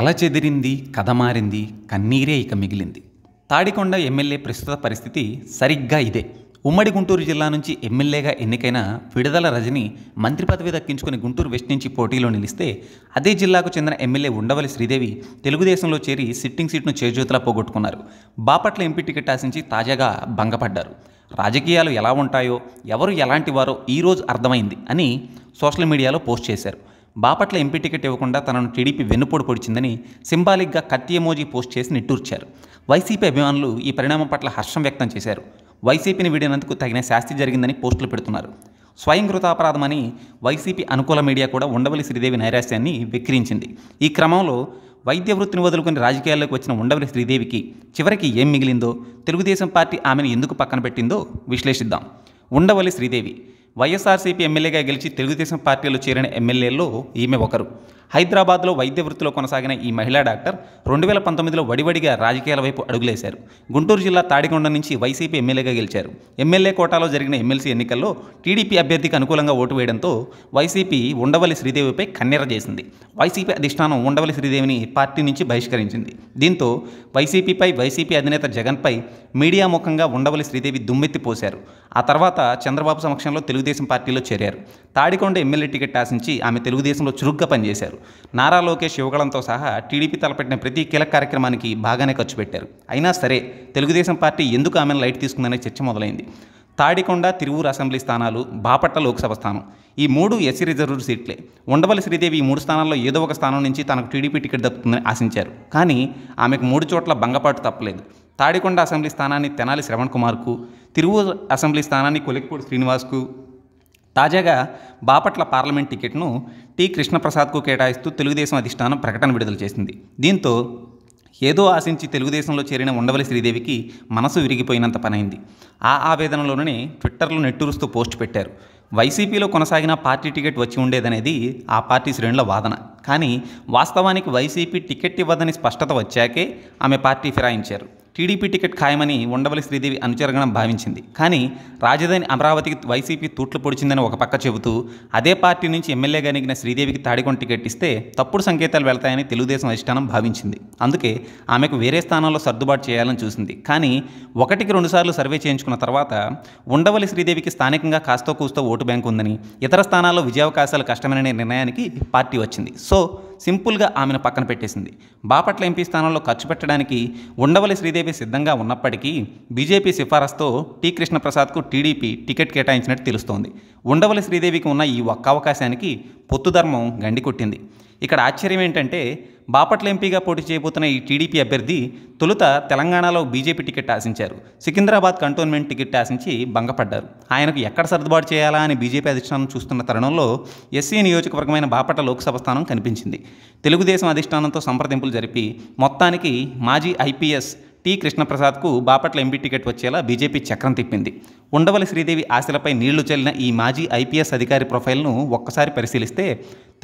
కళ చెదిరింది కథ మారింది కన్నీరే ఇక మిగిలింది తాడికొండ ఎమ్మెల్యే ప్రస్తుత పరిస్థితి సరిగ్గా ఇదే ఉమ్మడి గుంటూరు జిల్లా నుంచి ఎమ్మెల్యేగా ఎన్నికైన విడుదల రజని మంత్రి పదవి దక్కించుకుని గుంటూరు వెస్ట్ నుంచి పోటీలో నిలిస్తే అదే జిల్లాకు చెందిన ఎమ్మెల్యే ఉండవల్లి శ్రీదేవి తెలుగుదేశంలో చేరి సిట్టింగ్ సీట్ను చేజూతలా పోగొట్టుకున్నారు బాపట్ల ఎంపీ టికెట్ ఆశించి తాజాగా భంగపడ్డారు రాజకీయాలు ఎలా ఉంటాయో ఎవరు ఎలాంటి వారో ఈరోజు అర్థమైంది అని సోషల్ మీడియాలో పోస్ట్ చేశారు బాపట్ల ఎంపీ టికెట్ ఇవ్వకుండా తనను టీడీపీ వెన్నుపోడు పొడిచిందని సింబాలిక్గా కత్తి ఎమోజీ పోస్ట్ చేసి నిట్టూర్చారు వైసీపీ అభిమానులు ఈ పరిణామం పట్ల హర్షం వ్యక్తం చేశారు వైసీపీని వీడినందుకు తగిన శాస్తి జరిగిందని పోస్టులు పెడుతున్నారు స్వయం అపరాధమని వైసీపీ అనుకూల మీడియా కూడా ఉండవల్లి శ్రీదేవి నైరాశ్యాన్ని విక్రించింది ఈ క్రమంలో వైద్య వృత్తిని వదులుకుని రాజకీయాల్లోకి వచ్చిన ఉండవల్లి శ్రీదేవికి చివరికి ఏం మిగిలిందో తెలుగుదేశం పార్టీ ఆమెను ఎందుకు పక్కన పెట్టిందో విశ్లేషిద్దాం ఉండవల్లి శ్రీదేవి వైఎస్ఆర్సీపీ ఎమ్మెల్యేగా గెలిచి తెలుగుదేశం పార్టీలో చేరిన ఎమ్మెల్యేల్లో ఈమె ఒకరు హైదరాబాద్లో వైద్య వృత్తిలో కొనసాగిన ఈ మహిళా డాక్టర్ రెండు వేల పంతొమ్మిదిలో వడివడిగా రాజకీయాల వైపు అడుగులేశారు గుంటూరు జిల్లా తాడికొండ నుంచి వైసీపీ ఎమ్మెల్యేగా గెలిచారు ఎమ్మెల్యే కోటాలో జరిగిన ఎమ్మెల్సీ ఎన్నికల్లో టీడీపీ అభ్యర్థికి అనుకూలంగా ఓటు వేయడంతో వైసీపీ ఉండవల్లి శ్రీదేవిపై కన్నెర చేసింది వైసీపీ అధిష్టానం ఉండవల్లి శ్రీదేవిని పార్టీ నుంచి బహిష్కరించింది దీంతో వైసీపీపై వైసీపీ అధినేత జగన్పై మీడియా ముఖంగా ఉండవల్లి శ్రీదేవి దుమ్మెత్తిపోశారు ఆ తర్వాత చంద్రబాబు సమక్షంలో తెలుగుదేశం పార్టీలో చేరారు తాడికొండ ఎమ్మెల్యే టికెట్ ఆశించి ఆమె తెలుగుదేశంలో చురుగ్గా పనిచేశారు నారా లోకేష్ యువగళంతో సహా టీడీపీ తలపెట్టిన ప్రతి కీలక కార్యక్రమానికి బాగానే ఖర్చు పెట్టారు అయినా సరే తెలుగుదేశం పార్టీ ఎందుకు ఆమెను లైట్ తీసుకుందనే చర్చ మొదలైంది తాడికొండ తిరువూరు అసెంబ్లీ స్థానాలు బాపట్ల లోక్సభ స్థానం ఈ మూడు ఎస్సీ రిజర్వ్డ్ సీట్లే ఉండవల్లి శ్రీదేవి ఈ మూడు స్థానాల్లో ఏదో ఒక స్థానం నుంచి తనకు టీడీపీ టికెట్ దక్కుతుందని ఆశించారు కానీ ఆమెకు మూడు చోట్ల భంగపాటు తప్పలేదు తాడికొండ అసెంబ్లీ స్థానాన్ని తెనాలి శ్రవణ్ కుమార్కు తిరువూరు అసెంబ్లీ స్థానాన్ని కొలిక్పూడి శ్రీనివాస్కు తాజాగా బాపట్ల పార్లమెంట్ టికెట్ను టి కృష్ణప్రసాద్కు కేటాయిస్తూ తెలుగుదేశం అధిష్టానం ప్రకటన విడుదల చేసింది దీంతో ఏదో ఆశించి తెలుగుదేశంలో చేరిన ఉండవల్లి శ్రీదేవికి మనసు విరిగిపోయినంత పనైంది ఆ ఆవేదనలోనే ట్విట్టర్లో నెట్టురుస్తూ పోస్ట్ పెట్టారు వైసీపీలో కొనసాగిన పార్టీ టికెట్ వచ్చి ఉండేదనేది ఆ పార్టీ శ్రేణుల వాదన కానీ వాస్తవానికి వైసీపీ టికెట్ ఇవ్వదని స్పష్టత వచ్చాకే ఆమె పార్టీ ఫిరాయించారు టీడీపీ టికెట్ ఖాయమని ఉండవల్లి శ్రీదేవి అనుచరగణం భావించింది కానీ రాజధాని అమరావతికి వైసీపీ తూట్లు పొడిచిందని ఒక పక్క చెబుతూ అదే పార్టీ నుంచి ఎమ్మెల్యేగా నెగిన శ్రీదేవికి తాడికొని టికెట్ ఇస్తే తప్పుడు సంకేతాలు వెళ్తాయని తెలుగుదేశం అధిష్టానం భావించింది అందుకే ఆమెకు వేరే స్థానంలో సర్దుబాటు చేయాలని చూసింది కానీ ఒకటికి రెండుసార్లు సర్వే చేయించుకున్న తర్వాత ఉండవల్లి శ్రీదేవికి స్థానికంగా కాస్తో కూస్తో ఓటు బ్యాంకు ఉందని ఇతర స్థానాల్లో విజయావకాశాలు కష్టమైన నిర్ణయానికి పార్టీ వచ్చింది సో సింపుల్గా ఆమెను పక్కన పెట్టేసింది బాపట్ల ఎంపీ స్థానంలో ఖర్చు పెట్టడానికి ఉండవల్లి శ్రీదేవి ఎమ్మెల్యేవి సిద్ధంగా ఉన్నప్పటికీ బీజేపీ సిఫారసుతో టి కృష్ణప్రసాద్కు టీడీపీ టికెట్ కేటాయించినట్టు తెలుస్తోంది ఉండవల్లి శ్రీదేవికి ఉన్న ఈ ఒక్క అవకాశానికి పొత్తు ధర్మం కొట్టింది ఇక్కడ ఆశ్చర్యం ఏంటంటే బాపట్ల ఎంపీగా పోటీ చేయబోతున్న ఈ టీడీపీ అభ్యర్థి తొలుత తెలంగాణలో బీజేపీ టికెట్ ఆశించారు సికింద్రాబాద్ కంటోన్మెంట్ టికెట్ ఆశించి భంగపడ్డారు ఆయనకు ఎక్కడ సర్దుబాటు చేయాలా అని బీజేపీ అధిష్టానం చూస్తున్న తరుణంలో ఎస్సీ నియోజకవర్గమైన బాపట్ల లోక్సభ స్థానం కనిపించింది తెలుగుదేశం అధిష్టానంతో సంప్రదింపులు జరిపి మొత్తానికి మాజీ ఐపీఎస్ టి కృష్ణప్రసాద్కు బాపట్ల ఎంపీ టికెట్ వచ్చేలా బీజేపీ చక్రం తిప్పింది ఉండవల్లి శ్రీదేవి ఆశలపై నీళ్లు చల్లిన ఈ మాజీ ఐపీఎస్ అధికారి ప్రొఫైల్ను ఒక్కసారి పరిశీలిస్తే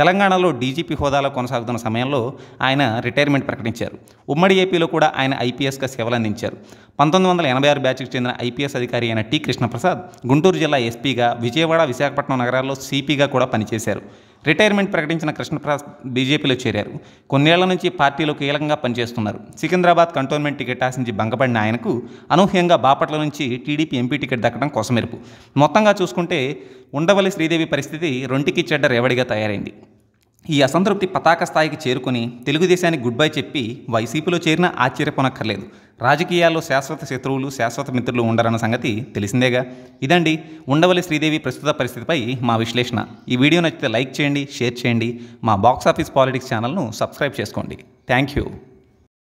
తెలంగాణలో డీజీపీ హోదాలో కొనసాగుతున్న సమయంలో ఆయన రిటైర్మెంట్ ప్రకటించారు ఉమ్మడి ఏపీలో కూడా ఆయన ఐపీఎస్గా సేవలందించారు పంతొమ్మిది వందల ఎనభై ఆరు బ్యాచ్కి చెందిన ఐపీఎస్ అధికారి అయిన టి కృష్ణప్రసాద్ గుంటూరు జిల్లా ఎస్పీగా విజయవాడ విశాఖపట్నం నగరాల్లో సిపిగా కూడా పనిచేశారు రిటైర్మెంట్ ప్రకటించిన కృష్ణప్రసాద్ బీజేపీలో చేరారు కొన్నేళ్ల నుంచి పార్టీలో కీలకంగా పనిచేస్తున్నారు సికింద్రాబాద్ కంటోన్మెంట్ టికెట్ ఆశించి భంగపడిన ఆయనకు అనూహ్యంగా బాపట్ల నుంచి టీడీపీ ఎంపీ టికెట్ దక్క వెతకడం కోసమెరుపు మొత్తంగా చూసుకుంటే ఉండవల్లి శ్రీదేవి పరిస్థితి రొంటికి చెడ్డ రేవడిగా తయారైంది ఈ అసంతృప్తి పతాక స్థాయికి చేరుకుని తెలుగుదేశానికి గుడ్ బై చెప్పి వైసీపీలో చేరినా ఆశ్చర్యపోనక్కర్లేదు రాజకీయాల్లో శాశ్వత శత్రువులు శాశ్వత మిత్రులు ఉండరన్న సంగతి తెలిసిందేగా ఇదండి ఉండవల్లి శ్రీదేవి ప్రస్తుత పరిస్థితిపై మా విశ్లేషణ ఈ వీడియో నచ్చితే లైక్ చేయండి షేర్ చేయండి మా బాక్స్ ఆఫీస్ పాలిటిక్స్ ఛానల్ను సబ్స్క్రైబ్ చేసుకోండి థ్యాంక్ యూ